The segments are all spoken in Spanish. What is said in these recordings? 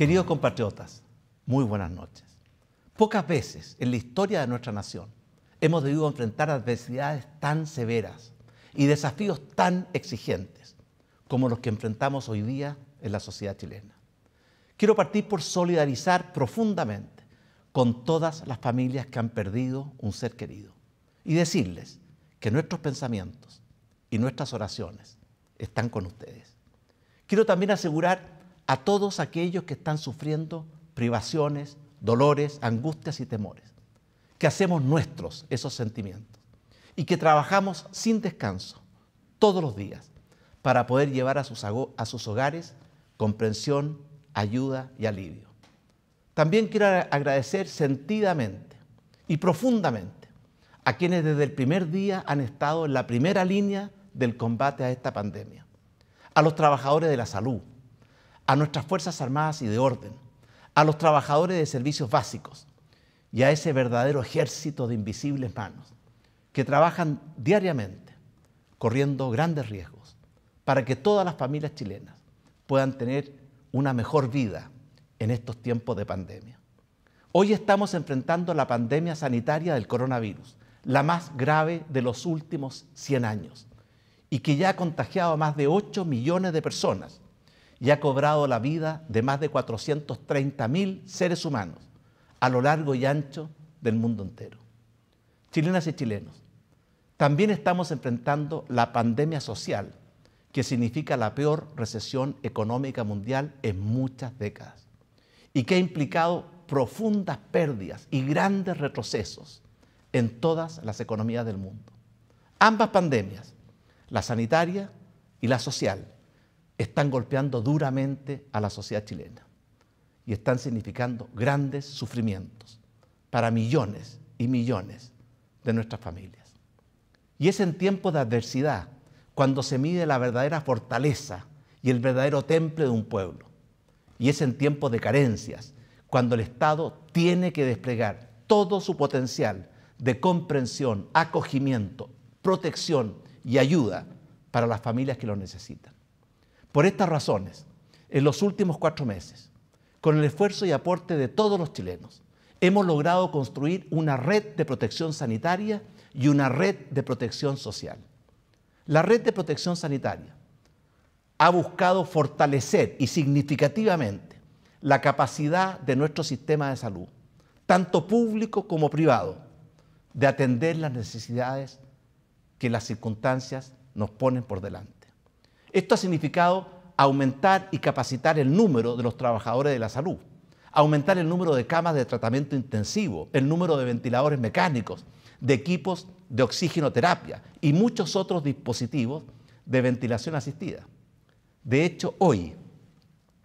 Queridos compatriotas, muy buenas noches. Pocas veces en la historia de nuestra nación hemos debido enfrentar adversidades tan severas y desafíos tan exigentes como los que enfrentamos hoy día en la sociedad chilena. Quiero partir por solidarizar profundamente con todas las familias que han perdido un ser querido y decirles que nuestros pensamientos y nuestras oraciones están con ustedes. Quiero también asegurar a todos aquellos que están sufriendo privaciones, dolores, angustias y temores, que hacemos nuestros esos sentimientos y que trabajamos sin descanso todos los días para poder llevar a sus, hogares comprensión, ayuda y alivio. También quiero agradecer sentidamente y profundamente a quienes desde el primer día han estado en la primera línea del combate a esta pandemia, a los trabajadores de la salud, a nuestras Fuerzas Armadas y de Orden, a los trabajadores de servicios básicos y a ese verdadero ejército de invisibles manos que trabajan diariamente corriendo grandes riesgos para que todas las familias chilenas puedan tener una mejor vida en estos tiempos de pandemia. Hoy estamos enfrentando la pandemia sanitaria del coronavirus, la más grave de los últimos 100 años, y que ya ha contagiado a más de 8 millones de personas y ha cobrado la vida de más de 430 mil seres humanos a lo largo y ancho del mundo entero. Chilenas y chilenos, también estamos enfrentando la pandemia social, que significa la peor recesión económica mundial en muchas décadas, y que ha implicado profundas pérdidas y grandes retrocesos en todas las economías del mundo. Ambas pandemias, la sanitaria y la social, están golpeando duramente a la sociedad chilena y están significando grandes sufrimientos para millones y millones de nuestras familias. Y es en tiempos de adversidad cuando se mide la verdadera fortaleza y el verdadero temple de un pueblo. Y es en tiempos de carencias cuando el Estado tiene que desplegar todo su potencial de comprensión, acogimiento, protección y ayuda para las familias que lo necesitan. Por estas razones, en los últimos cuatro meses, con el esfuerzo y aporte de todos los chilenos, hemos logrado construir una red de protección sanitaria y una red de protección social. La red de protección sanitaria ha buscado fortalecer y significativamente la capacidad de nuestro sistema de salud, tanto público como privado, de atender las necesidades que las circunstancias nos ponen por delante. Esto ha significado aumentar y capacitar el número de los trabajadores de la salud, aumentar el número de camas de tratamiento intensivo, el número de ventiladores mecánicos, de equipos de oxigenoterapia y muchos otros dispositivos de ventilación asistida. De hecho, hoy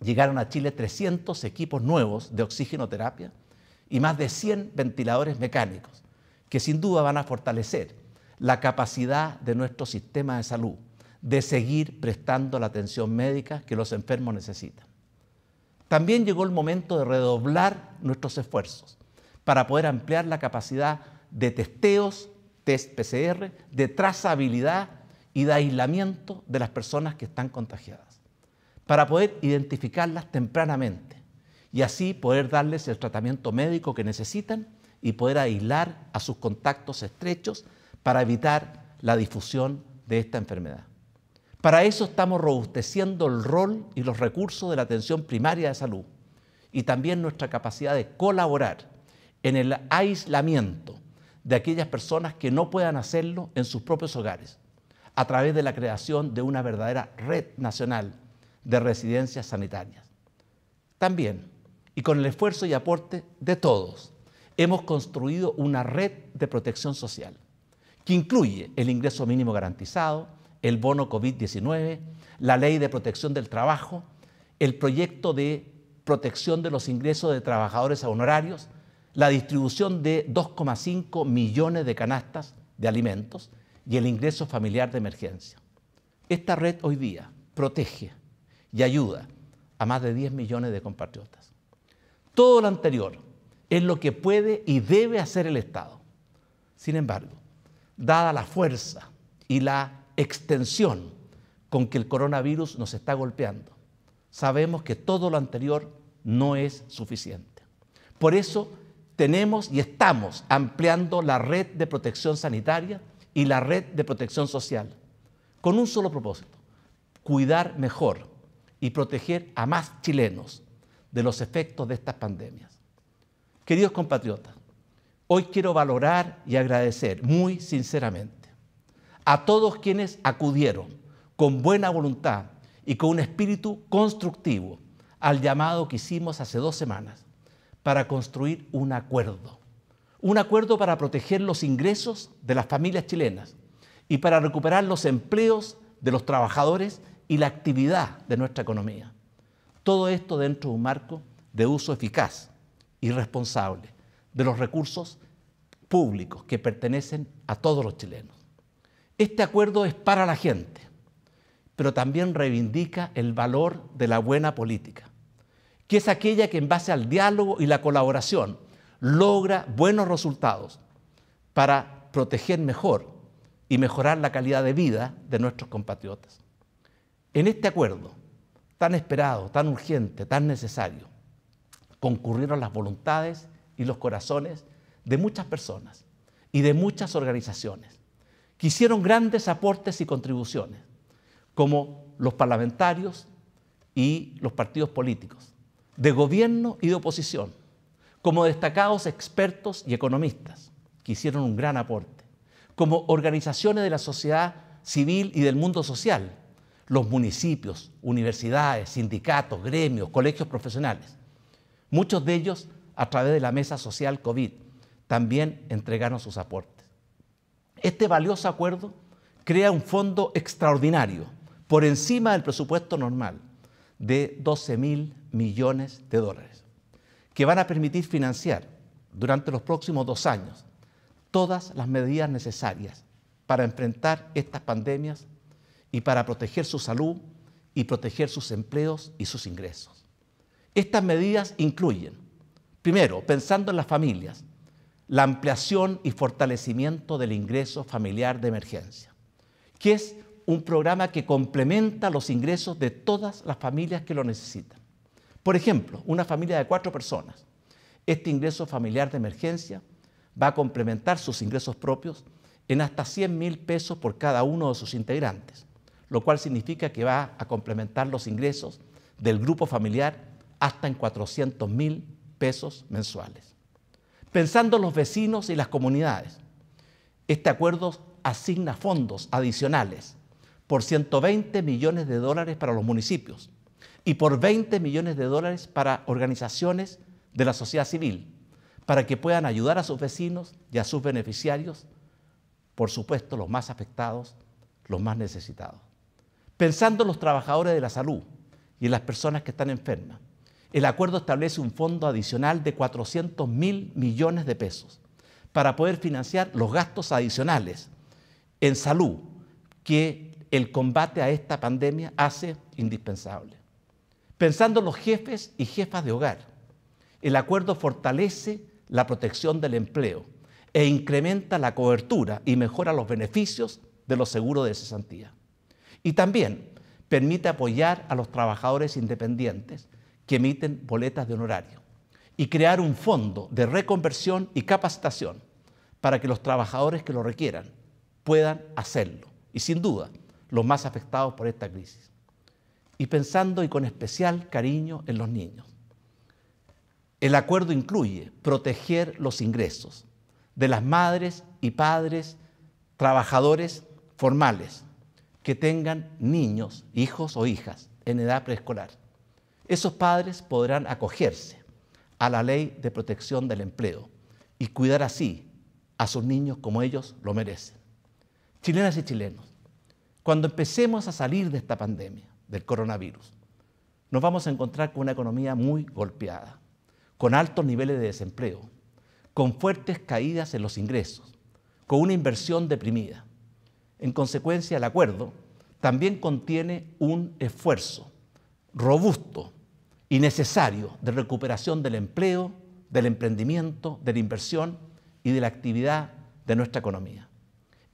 llegaron a Chile 300 equipos nuevos de oxigenoterapia y más de 100 ventiladores mecánicos, que sin duda van a fortalecer la capacidad de nuestro sistema de salud de seguir prestando la atención médica que los enfermos necesitan. También llegó el momento de redoblar nuestros esfuerzos para poder ampliar la capacidad de testeos, test PCR, de trazabilidad y de aislamiento de las personas que están contagiadas, para poder identificarlas tempranamente y así poder darles el tratamiento médico que necesitan y poder aislar a sus contactos estrechos para evitar la difusión de esta enfermedad. Para eso estamos robusteciendo el rol y los recursos de la atención primaria de salud y también nuestra capacidad de colaborar en el aislamiento de aquellas personas que no puedan hacerlo en sus propios hogares, a través de la creación de una verdadera red nacional de residencias sanitarias. También, y con el esfuerzo y aporte de todos, hemos construido una red de protección social que incluye el ingreso mínimo garantizado, el bono COVID-19, la ley de protección del trabajo, el proyecto de protección de los ingresos de trabajadores a honorarios, la distribución de 2,5 millones de canastas de alimentos y el ingreso familiar de emergencia. Esta red hoy día protege y ayuda a más de 10 millones de compatriotas. Todo lo anterior es lo que puede y debe hacer el Estado. Sin embargo, dada la fuerza y la extensión con que el coronavirus nos está golpeando. Sabemos que todo lo anterior no es suficiente. Por eso tenemos y estamos ampliando la red de protección sanitaria y la red de protección social, con un solo propósito, cuidar mejor y proteger a más chilenos de los efectos de estas pandemias. Queridos compatriotas, hoy quiero valorar y agradecer muy sinceramente a todos quienes acudieron con buena voluntad y con un espíritu constructivo al llamado que hicimos hace dos semanas para construir un acuerdo. Un acuerdo para proteger los ingresos de las familias chilenas y para recuperar los empleos de los trabajadores y la actividad de nuestra economía. Todo esto dentro de un marco de uso eficaz y responsable de los recursos públicos que pertenecen a todos los chilenos. Este acuerdo es para la gente, pero también reivindica el valor de la buena política, que es aquella que en base al diálogo y la colaboración logra buenos resultados para proteger mejor y mejorar la calidad de vida de nuestros compatriotas. En este acuerdo, tan esperado, tan urgente, tan necesario, concurrieron las voluntades y los corazones de muchas personas y de muchas organizaciones que hicieron grandes aportes y contribuciones, como los parlamentarios y los partidos políticos, de gobierno y de oposición, como destacados expertos y economistas, que hicieron un gran aporte, como organizaciones de la sociedad civil y del mundo social, los municipios, universidades, sindicatos, gremios, colegios profesionales. Muchos de ellos, a través de la mesa social COVID, también entregaron sus aportes. Este valioso acuerdo crea un fondo extraordinario, por encima del presupuesto normal, de 12 mil millones de dólares, que van a permitir financiar durante los próximos dos años todas las medidas necesarias para enfrentar estas pandemias y para proteger su salud y proteger sus empleos y sus ingresos. Estas medidas incluyen, primero, pensando en las familias, la ampliación y fortalecimiento del ingreso familiar de emergencia, que es un programa que complementa los ingresos de todas las familias que lo necesitan. Por ejemplo, una familia de cuatro personas, este ingreso familiar de emergencia va a complementar sus ingresos propios en hasta 100 mil pesos por cada uno de sus integrantes, lo cual significa que va a complementar los ingresos del grupo familiar hasta en 400 mil pesos mensuales. Pensando en los vecinos y las comunidades, este acuerdo asigna fondos adicionales por 120 millones de dólares para los municipios y por 20 millones de dólares para organizaciones de la sociedad civil, para que puedan ayudar a sus vecinos y a sus beneficiarios, por supuesto los más afectados, los más necesitados. Pensando en los trabajadores de la salud y en las personas que están enfermas, el acuerdo establece un fondo adicional de 400 mil millones de pesos para poder financiar los gastos adicionales en salud que el combate a esta pandemia hace indispensable. Pensando en los jefes y jefas de hogar, el acuerdo fortalece la protección del empleo e incrementa la cobertura y mejora los beneficios de los seguros de cesantía. Y también permite apoyar a los trabajadores independientes que emiten boletas de honorario y crear un fondo de reconversión y capacitación para que los trabajadores que lo requieran puedan hacerlo y sin duda los más afectados por esta crisis. Y pensando y con especial cariño en los niños. El acuerdo incluye proteger los ingresos de las madres y padres trabajadores formales que tengan niños, hijos o hijas en edad preescolar esos padres podrán acogerse a la ley de protección del empleo y cuidar así a sus niños como ellos lo merecen. Chilenas y chilenos, cuando empecemos a salir de esta pandemia, del coronavirus, nos vamos a encontrar con una economía muy golpeada, con altos niveles de desempleo, con fuertes caídas en los ingresos, con una inversión deprimida. En consecuencia, el acuerdo también contiene un esfuerzo robusto y necesario de recuperación del empleo, del emprendimiento, de la inversión y de la actividad de nuestra economía.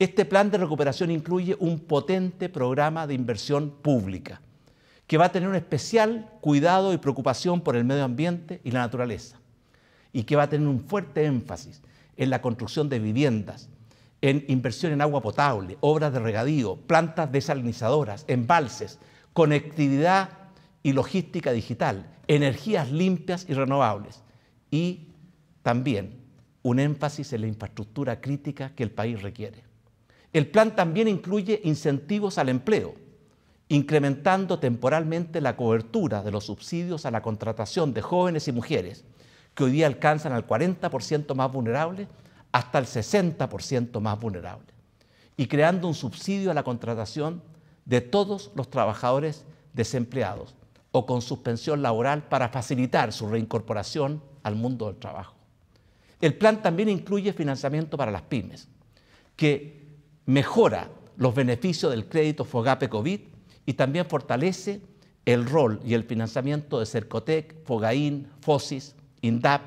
Este plan de recuperación incluye un potente programa de inversión pública que va a tener un especial cuidado y preocupación por el medio ambiente y la naturaleza y que va a tener un fuerte énfasis en la construcción de viviendas, en inversión en agua potable, obras de regadío, plantas desalinizadoras, embalses, conectividad y logística digital, energías limpias y renovables y también un énfasis en la infraestructura crítica que el país requiere. El plan también incluye incentivos al empleo, incrementando temporalmente la cobertura de los subsidios a la contratación de jóvenes y mujeres, que hoy día alcanzan al 40% más vulnerable hasta el 60% más vulnerable, y creando un subsidio a la contratación de todos los trabajadores desempleados, o con suspensión laboral para facilitar su reincorporación al mundo del trabajo. El plan también incluye financiamiento para las pymes, que mejora los beneficios del crédito FOGAPE COVID y también fortalece el rol y el financiamiento de Cercotec, Fogaín, FOSIS, INDAP,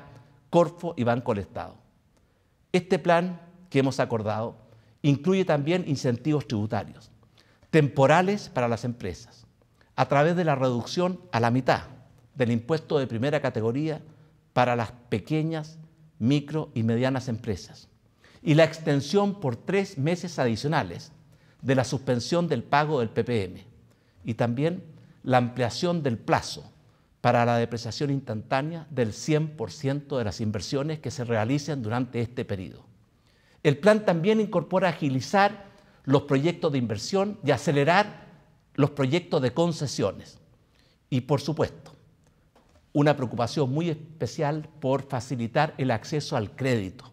Corfo y Banco del Estado. Este plan que hemos acordado incluye también incentivos tributarios, temporales para las empresas, a través de la reducción a la mitad del impuesto de primera categoría para las pequeñas, micro y medianas empresas y la extensión por tres meses adicionales de la suspensión del pago del PPM y también la ampliación del plazo para la depreciación instantánea del 100% de las inversiones que se realicen durante este periodo. El plan también incorpora agilizar los proyectos de inversión y acelerar los proyectos de concesiones y, por supuesto, una preocupación muy especial por facilitar el acceso al crédito,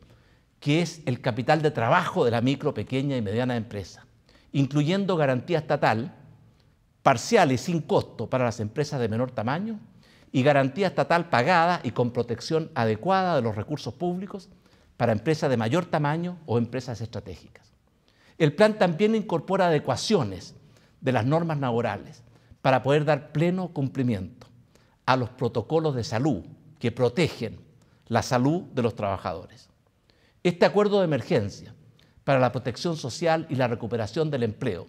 que es el capital de trabajo de la micro, pequeña y mediana empresa, incluyendo garantía estatal parcial y sin costo para las empresas de menor tamaño y garantía estatal pagada y con protección adecuada de los recursos públicos para empresas de mayor tamaño o empresas estratégicas. El plan también incorpora adecuaciones de las normas laborales para poder dar pleno cumplimiento a los protocolos de salud que protegen la salud de los trabajadores. Este acuerdo de emergencia para la protección social y la recuperación del empleo,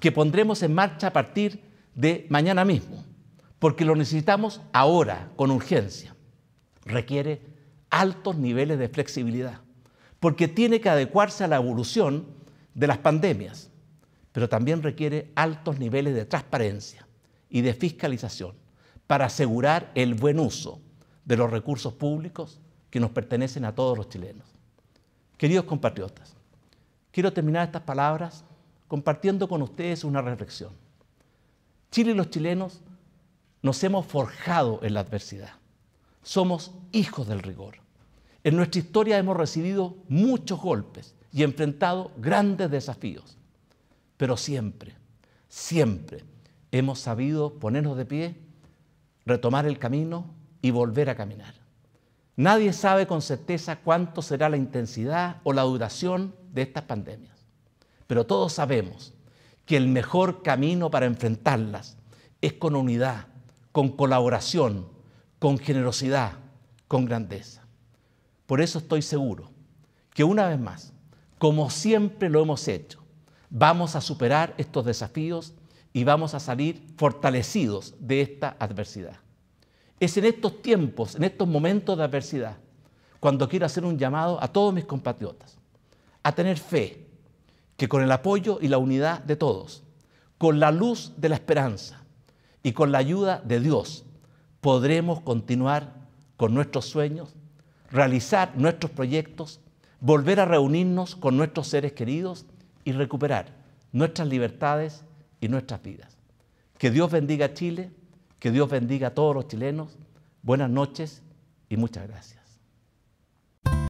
que pondremos en marcha a partir de mañana mismo, porque lo necesitamos ahora, con urgencia, requiere altos niveles de flexibilidad, porque tiene que adecuarse a la evolución de las pandemias pero también requiere altos niveles de transparencia y de fiscalización para asegurar el buen uso de los recursos públicos que nos pertenecen a todos los chilenos. Queridos compatriotas, quiero terminar estas palabras compartiendo con ustedes una reflexión. Chile y los chilenos nos hemos forjado en la adversidad. Somos hijos del rigor. En nuestra historia hemos recibido muchos golpes y enfrentado grandes desafíos pero siempre, siempre hemos sabido ponernos de pie, retomar el camino y volver a caminar. Nadie sabe con certeza cuánto será la intensidad o la duración de estas pandemias, pero todos sabemos que el mejor camino para enfrentarlas es con unidad, con colaboración, con generosidad, con grandeza. Por eso estoy seguro que una vez más, como siempre lo hemos hecho, vamos a superar estos desafíos y vamos a salir fortalecidos de esta adversidad. Es en estos tiempos, en estos momentos de adversidad, cuando quiero hacer un llamado a todos mis compatriotas, a tener fe que con el apoyo y la unidad de todos, con la luz de la esperanza y con la ayuda de Dios, podremos continuar con nuestros sueños, realizar nuestros proyectos, volver a reunirnos con nuestros seres queridos y recuperar nuestras libertades y nuestras vidas. Que Dios bendiga a Chile, que Dios bendiga a todos los chilenos. Buenas noches y muchas gracias.